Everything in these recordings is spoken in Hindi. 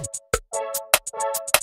Thank you.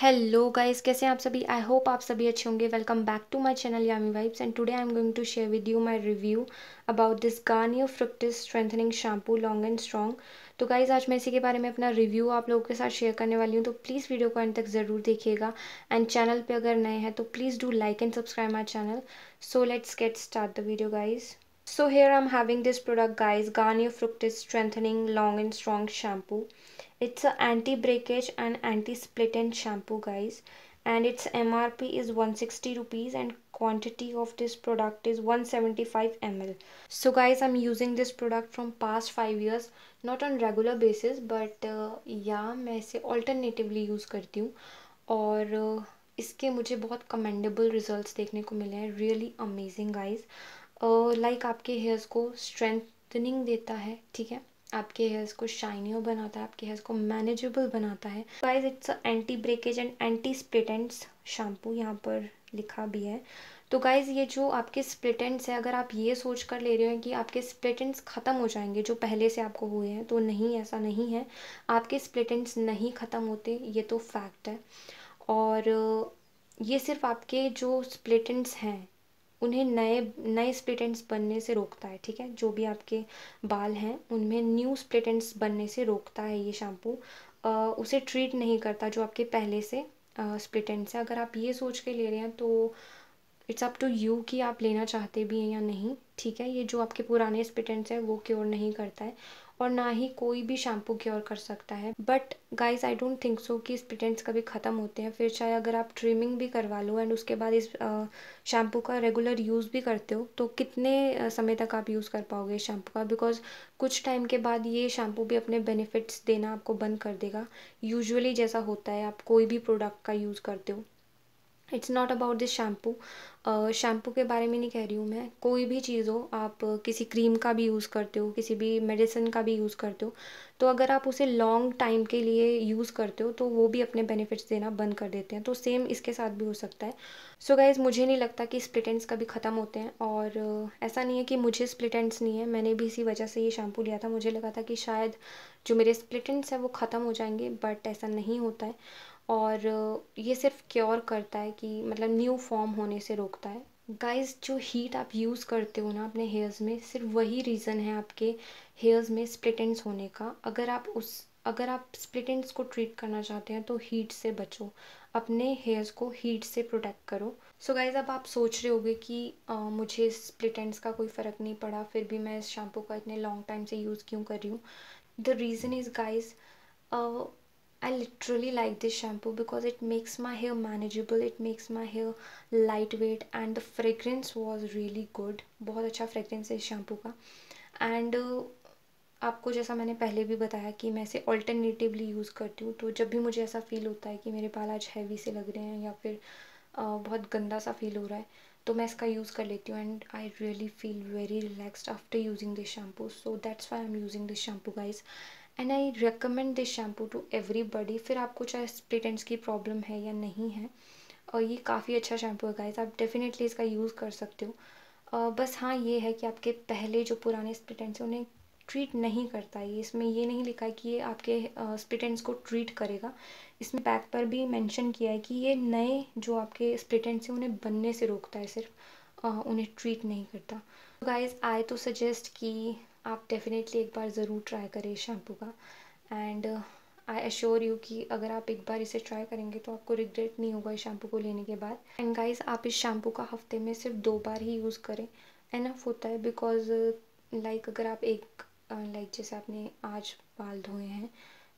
हेलो गाइस कैसे हैं आप सभी आई होप आप सभी अच्छे होंगे welcome back to my channel Yami vibes and today I am going to share with you my review about this Garnier Fructis strengthening shampoo long and strong तो गाइज आज मैं इसी के बारे में अपना रिव्यू आप लोगों के साथ शेयर करने वाली हूँ तो प्लीज़ वीडियो को एंड तक ज़रूर देखिएगा एंड चैनल पर अगर नए हैं तो please do like and subscribe my channel so let's get start the video guys here I am having this product guys Garnier Fructis strengthening long and strong shampoo it's a anti breakage and anti split end shampoo guys and its mrp is 160 rupees and quantity of this product is 175 ml so guys i'm using this product from past 5 years not on regular basis but uh, yeah मैं इसे alternatively use करती हूँ और uh, इसके मुझे बहुत कमेंडेबल रिजल्ट्स देखने को मिले हैं रियली अमेजिंग गाइज लाइक आपके हेयर्स को स्ट्रेंथनिंग देता है ठीक है आपके हेयर्स को शाइनी बनाता है आपके हेयर्स को मैनेजेबल बनाता है guys it's anti breakage and anti split ends shampoo यहाँ पर लिखा भी है तो गाइज़ ये जो आपके स्प्लिटेंट्स है हैं अगर आप ये सोच कर ले रहे हो कि आपके स्प्लिटेंट्स ख़त्म हो जाएंगे जो पहले से आपको हुए हैं तो नहीं ऐसा नहीं है आपके स्प्लिटेंट्स नहीं ख़त्म होते ये तो फैक्ट है और ये सिर्फ आपके जो स्प्लिटेंट्स हैं उन्हें नए नए स्प्लिटेंट्स बनने से रोकता है ठीक है जो भी आपके बाल हैं उनमें न्यू स्प्लिटेंट्स बनने से रोकता है ये शैम्पू उसे ट्रीट नहीं करता जो आपके पहले से स्प्लिटेंट्स है अगर आप ये सोच के ले रहे हैं तो इट्स अप टू यू कि आप लेना चाहते भी हैं या नहीं ठीक है ये जो आपके पुराने स्पिटेंट्स हैं वो क्योर नहीं करता है और ना ही कोई भी शैम्पू क्योर कर सकता है but guys I don't think so कि स्पिटेंट्स कभी ख़त्म होते हैं फिर चाहे अगर आप ट्रिमिंग भी करवा लो एंड उसके बाद इस शैम्पू का रेगुलर यूज़ भी करते हो तो कितने समय तक आप यूज़ कर पाओगे शैम्पू का बिकॉज कुछ टाइम के बाद ये शैम्पू भी अपने बेनिफिट्स देना आपको बंद कर देगा यूजअली जैसा होता है आप कोई भी प्रोडक्ट का यूज़ करते हो it's not about this shampoo shampoo के बारे में नहीं कह रही हूँ मैं कोई भी चीज़ हो आप किसी क्रीम का भी यूज़ करते हो किसी भी मेडिसिन का भी यूज़ करते हो तो अगर आप उसे लॉन्ग टाइम के लिए यूज़ करते हो तो वो भी अपने बेनिफिट्स देना बंद कर देते हैं तो सेम इसके साथ भी हो सकता है सो so गाइज़ मुझे नहीं लगता कि स्प्लिटेंट्स कभी ख़त्म होते हैं और uh, ऐसा नहीं है कि मुझे स्प्लिटेंट्स नहीं है मैंने भी इसी वजह से ये शैम्पू लिया था मुझे लगा था कि शायद जो मेरे स्प्लिटेंट्स हैं वो ख़त्म हो जाएंगे बट ऐसा नहीं होता है और ये सिर्फ क्योर करता है कि मतलब न्यू फॉर्म होने से रोकता है गाइस जो हीट आप यूज़ करते हो ना अपने हेयर्स में सिर्फ वही रीज़न है आपके हेयर्स में स्प्लिट एंड्स होने का अगर आप उस अगर आप स्प्लिट एंड्स को ट्रीट करना चाहते हैं तो हीट से बचो अपने हेयर्स को हीट से प्रोटेक्ट करो सो so गाइज अब आप सोच रहे होगे कि आ, मुझे स्प्लिट एंड्स का कोई फ़र्क नहीं पड़ा फिर भी मैं इस शैम्पू का इतने लॉन्ग टाइम से यूज़ क्यों कर रही हूँ the reason is guys I literally like this shampoo because it makes my hair manageable it makes my hair lightweight and the fragrance was really good बहुत अच्छा fragrance है इस shampoo का and uh, आपको जैसा मैंने पहले भी बताया कि मैं इसे alternatively use करती हूँ तो जब भी मुझे ऐसा feel होता है कि मेरे बाल आज heavy से लग रहे हैं या फिर uh, बहुत गंदा सा feel हो रहा है तो मैं इसका use कर लेती हूँ and I really feel very relaxed after using this shampoo so that's why I'm using this shampoo guys. And I recommend this shampoo to everybody फिर आपको चाहे स्प्रिटेंट्स की प्रॉब्लम है या नहीं है और ये काफ़ी अच्छा शैम्पू है गाइस आप डेफिनेटली इसका यूज़ कर सकते हो uh, बस हाँ ये है कि आपके पहले जो पुराने स्प्रिटेंट्स उन्हें ट्रीट नहीं करता ये इसमें ये नहीं लिखा है कि ये आपके स्प्लिटेंट्स को ट्रीट करेगा इसमें पैक पर भी मैंशन किया है कि ये नए जो आपके स्प्लिटेंट्स हैं उन्हें बनने से रोकता है सिर्फ uh, उन्हें ट्रीट नहीं करता गाइज आई तो सजेस्ट तो कि आप डेफ़िनेटली एक बार ज़रूर ट्राई करें शैम्पू का एंड आई एश्योर यू कि अगर आप एक बार इसे ट्राई करेंगे तो आपको रिग्रेट नहीं होगा इस शैम्पू को लेने के बाद एंड गाइज आप इस शैम्पू का हफ्ते में सिर्फ दो बार ही यूज़ करें एनफ होता है बिकॉज लाइक uh, like, अगर आप एक लाइक uh, like, जैसे आपने आज बाल धोए हैं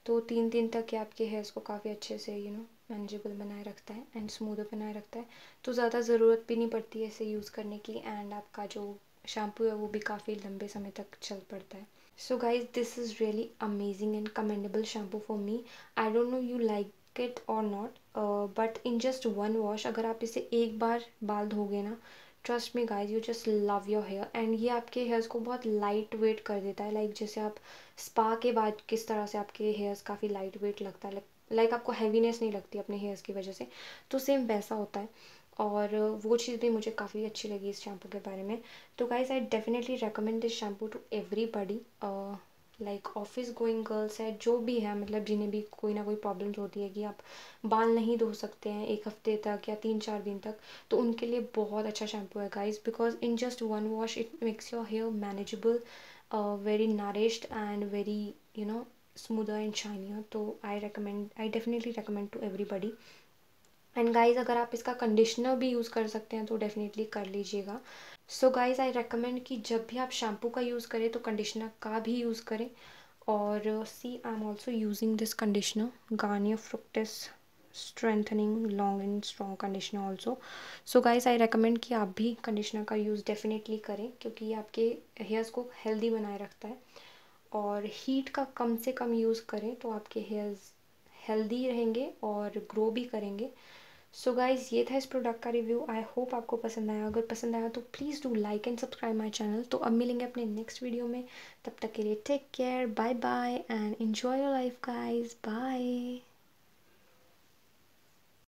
तो तीन दिन तक ये आपके हेयर्स को काफ़ी अच्छे से यू नो मैनेजेबल बनाए रखता है एंड स्मूद बनाए रखता है तो ज़्यादा ज़रूरत भी नहीं पड़ती है इसे यूज़ करने की एंड आपका जो शैम्पू है वो भी काफ़ी लंबे समय तक चल पड़ता है so guys this is really amazing and commendable shampoo for me I don't know you like it और not but in just one wash अगर आप इसे एक बार बाल धोगे ना trust me guys you just love your hair and ये आपके हेयर्स को बहुत लाइट वेट कर देता है लाइक like जैसे आप स्पा के बाद किस तरह से आपके हेयर्स काफ़ी लाइट वेट लगता है लाइक like, like आपको हैवीनेस नहीं लगती अपने हेयर्स की वजह से तो सेम वैसा होता है और वो चीज़ भी मुझे काफ़ी अच्छी लगी इस शैम्पू के बारे में तो guys I definitely recommend this shampoo to everybody like office going girls है जो भी है मतलब जिन्हें भी कोई ना कोई प्रॉब्लम होती है कि आप बाल नहीं धो सकते हैं एक हफ्ते तक या तीन चार दिन तक तो उनके लिए बहुत अच्छा शैम्पू है guys because in just one wash it makes your hair manageable very nourished and very you know smoother and shinier तो I recommend I definitely recommend to everybody and guys अगर आप इसका कंडीशनर भी यूज़ कर सकते हैं तो डेफिनेटली कर लीजिएगा सो गाइज आई रिकमेंड कि जब भी आप शैम्पू का यूज़ करें तो कंडीशनर का भी यूज़ करें और see I am also using this conditioner Garnier Fructis strengthening long and strong conditioner also so guys I recommend कि आप भी कंडीशनर का यूज़ डेफिनेटली करें क्योंकि ये आपके हेयर्स को हेल्दी बनाए रखता है और हीट का कम से कम यूज़ करें तो आपके हेयर्स हेल्दी रहेंगे और ग्रो भी करेंगे सो गाइज़ ये था इस प्रोडक्ट का रिव्यू आई होप आपको पसंद आया अगर पसंद आया तो please do like and subscribe my channel तो अब मिलेंगे अपने नेक्स्ट वीडियो में तब तक के लिए take care bye bye and enjoy your life guys bye